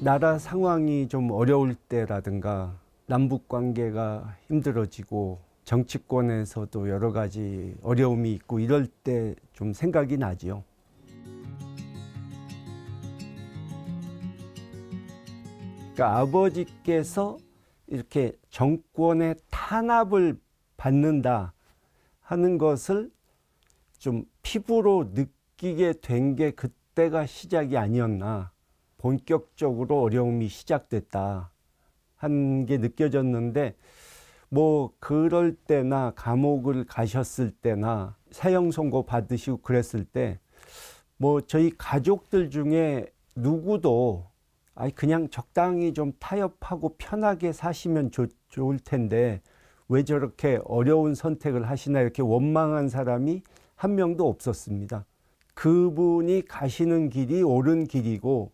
나라 상황이 좀 어려울 때라든가 남북 관계가 힘들어지고 정치권에서도 여러 가지 어려움이 있고 이럴 때 좀 생각이 나지요. 그러니까 아버지께서 이렇게 정권의 탄압을 받는다 하는 것을 좀 피부로 느끼게 된 게 그때가 시작이 아니었나 본격적으로 어려움이 시작됐다 한 게 느껴졌는데 뭐 그럴 때나 감옥을 가셨을 때나 사형 선고 받으시고 그랬을 때 뭐 저희 가족들 중에 누구도 아니 그냥 적당히 좀 타협하고 편하게 사시면 좋, 좋을 텐데 왜 저렇게 어려운 선택을 하시나 이렇게 원망한 사람이 한 명도 없었습니다. 그분이 가시는 길이 옳은 길이고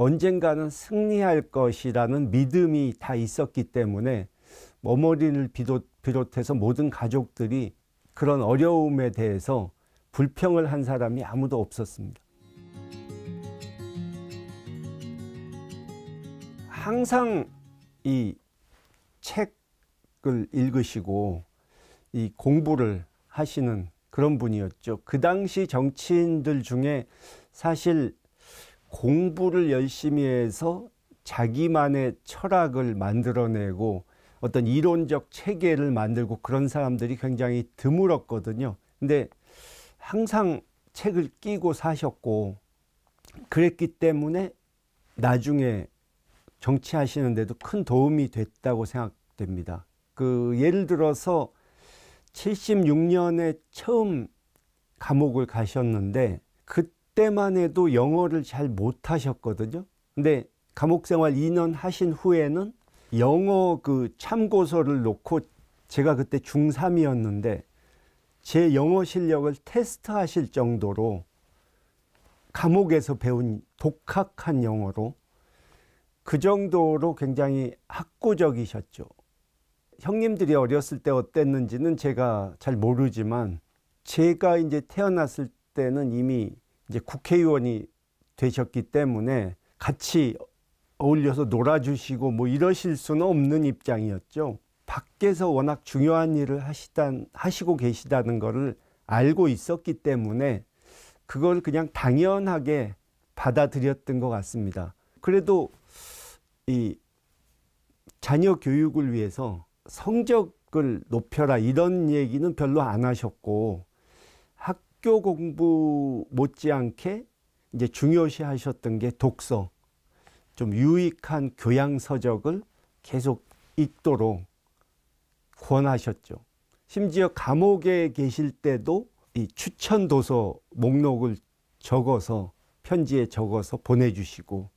언젠가는 승리할 것이라는 믿음이 다 있었기 때문에 어머니를 비롯해서 모든 가족들이 그런 어려움에 대해서 불평을 한 사람이 아무도 없었습니다. 항상 이 책을 읽으시고 이 공부를 하시는 그런 분이었죠. 그 당시 정치인들 중에 사실 공부를 열심히 해서 자기만의 철학을 만들어내고 어떤 이론적 체계를 만들고 그런 사람들이 굉장히 드물었거든요. 근데 항상 책을 끼고 사셨고 그랬기 때문에 나중에 정치하시는데도 큰 도움이 됐다고 생각됩니다. 그 예를 들어서 76년에 처음 감옥을 가셨는데 그때 그때만 해도 영어를 잘 못하셨거든요. 근데 감옥 생활 2년 하신 후에는 영어 그 참고서를 놓고 제가 그때 중3이었는데 제 영어 실력을 테스트하실 정도로 감옥에서 배운 독학한 영어로 그 정도로 굉장히 학구적이셨죠. 형님들이 어렸을 때 어땠는지는 제가 잘 모르지만 제가 이제 태어났을 때는 이미 이제 국회의원이 되셨기 때문에 같이 어울려서 놀아주시고 뭐 이러실 수는 없는 입장이었죠. 밖에서 워낙 중요한 일을 하시단, 하시고 계시다는 것을 알고 있었기 때문에 그걸 그냥 당연하게 받아들였던 것 같습니다. 그래도 이 자녀 교육을 위해서 성적을 높여라 이런 얘기는 별로 안 하셨고 학교 공부 못지않게 이제 중요시 하셨던 게 독서, 좀 유익한 교양 서적을 계속 읽도록 권하셨죠. 심지어 감옥에 계실 때도 이 추천 도서 목록을 적어서 편지에 적어서 보내주시고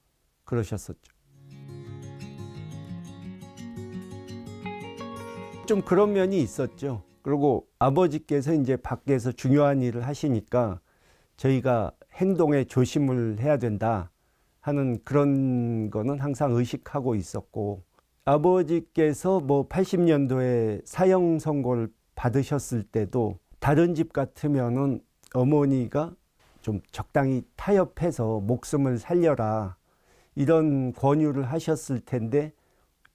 그러셨었죠. 좀 그런 면이 있었죠. 그리고 아버지께서 이제 밖에서 중요한 일을 하시니까 저희가 행동에 조심을 해야 된다 하는 그런 거는 항상 의식하고 있었고 아버지께서 뭐 80년도에 사형 선고를 받으셨을 때도 다른 집 같으면은 어머니가 좀 적당히 타협해서 목숨을 살려라 이런 권유를 하셨을 텐데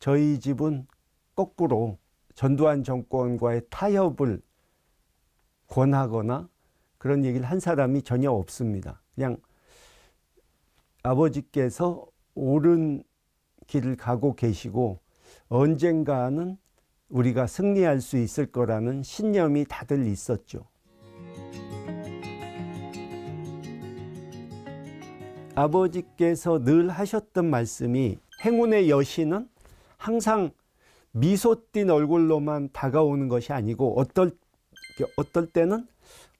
저희 집은 거꾸로 전두환 정권과의 타협을 권하거나 그런 얘기를 한 사람이 전혀 없습니다. 그냥 아버지께서 옳은 길을 가고 계시고 언젠가는 우리가 승리할 수 있을 거라는 신념이 다들 있었죠. 아버지께서 늘 하셨던 말씀이 행운의 여신은 항상 미소 띤 얼굴로만 다가오는 것이 아니고 어떨, 어떨 때는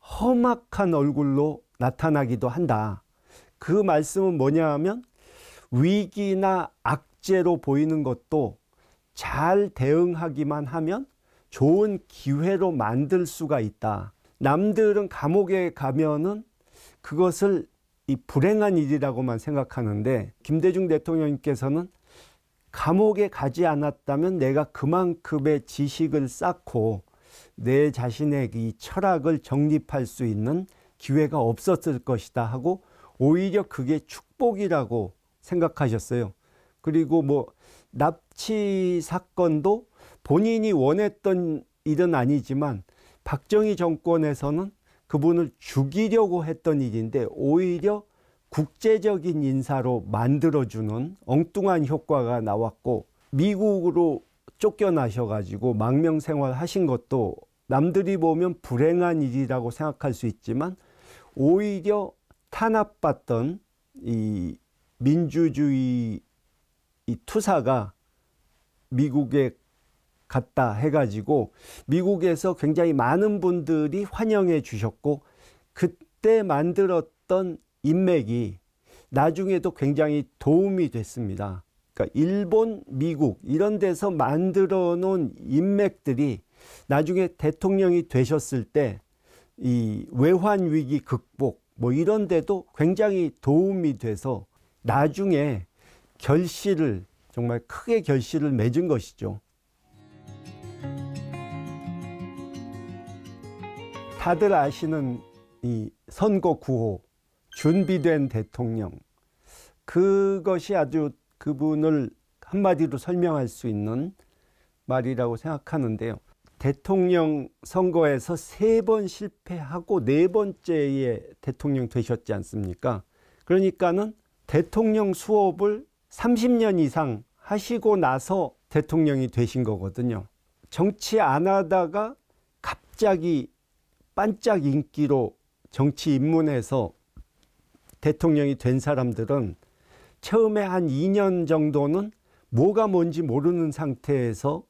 험악한 얼굴로 나타나기도 한다. 그 말씀은 뭐냐 하면 위기나 악재로 보이는 것도 잘 대응하기만 하면 좋은 기회로 만들 수가 있다. 남들은 감옥에 가면은 그것을 이 불행한 일이라고만 생각하는데 김대중 대통령께서는 감옥에 가지 않았다면 내가 그만큼의 지식을 쌓고 내 자신의 이 철학을 정립할 수 있는 기회가 없었을 것이다 하고 오히려 그게 축복이라고 생각하셨어요. 그리고 뭐 납치 사건도 본인이 원했던 일은 아니지만 박정희 정권에서는 그분을 죽이려고 했던 일인데 오히려 국제적인 인사로 만들어주는 엉뚱한 효과가 나왔고 미국으로 쫓겨나셔가지고 망명 생활하신 것도 남들이 보면 불행한 일이라고 생각할 수 있지만 오히려 탄압받던 이 민주주의 이 투사가 미국에 갔다 해가지고 미국에서 굉장히 많은 분들이 환영해 주셨고 그때 만들었던 인맥이 나중에도 굉장히 도움이 됐습니다. 그러니까 일본, 미국 이런 데서 만들어 놓은 인맥들이 나중에 대통령이 되셨을 때 이 외환 위기 극복 뭐 이런 데도 굉장히 도움이 돼서 나중에 결실을 정말 크게 결실을 맺은 것이죠. 다들 아시는 이 선거 구호 준비된 대통령 그것이 아주 그분을 한마디로 설명할 수 있는 말이라고 생각하는데요. 대통령 선거에서 세 번 실패하고 네 번째에 대통령 되셨지 않습니까? 그러니까는 대통령 수업을 30년 이상 하시고 나서 대통령이 되신 거거든요. 정치 안 하다가 갑자기 반짝 인기로 정치 입문해서 대통령이 된 사람들은 처음에 한 2년 정도는 뭐가 뭔지 모르는 상태에서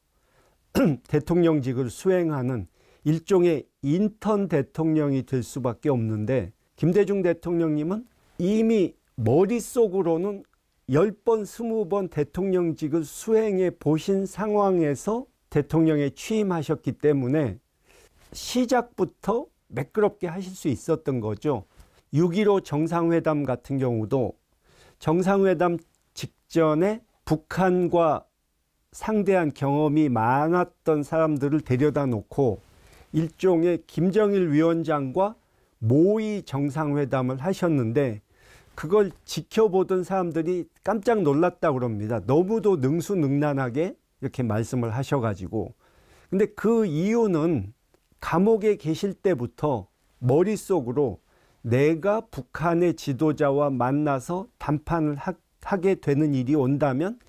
대통령직을 수행하는 일종의 인턴 대통령이 될 수밖에 없는데 김대중 대통령님은 이미 머릿속으로는 10번, 20번 대통령직을 수행해 보신 상황에서 대통령에 취임하셨기 때문에 시작부터 매끄럽게 하실 수 있었던 거죠. 6.15 정상회담 같은 경우도 정상회담 직전에 북한과 상대한 경험이 많았던 사람들을 데려다 놓고 일종의 김정일 위원장과 모의 정상회담을 하셨는데 그걸 지켜보던 사람들이 깜짝 놀랐다 고 그럽니다. 너무도 능수능란하게 이렇게 말씀을 하셔가지고 근데 그 이유는 감옥에 계실 때부터 머릿속으로 내가 북한의 지도자와 만나서 담판을 하, 하게 되는 일이 온다면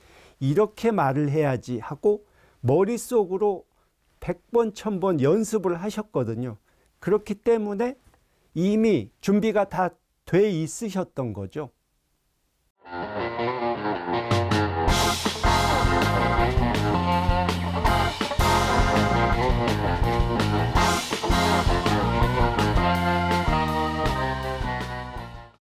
이렇게 말을 해야지 하고 머릿속으로 100번, 1000번 연습을 하셨거든요. 그렇기 때문에 이미 준비가 다 돼 있으셨던 거죠.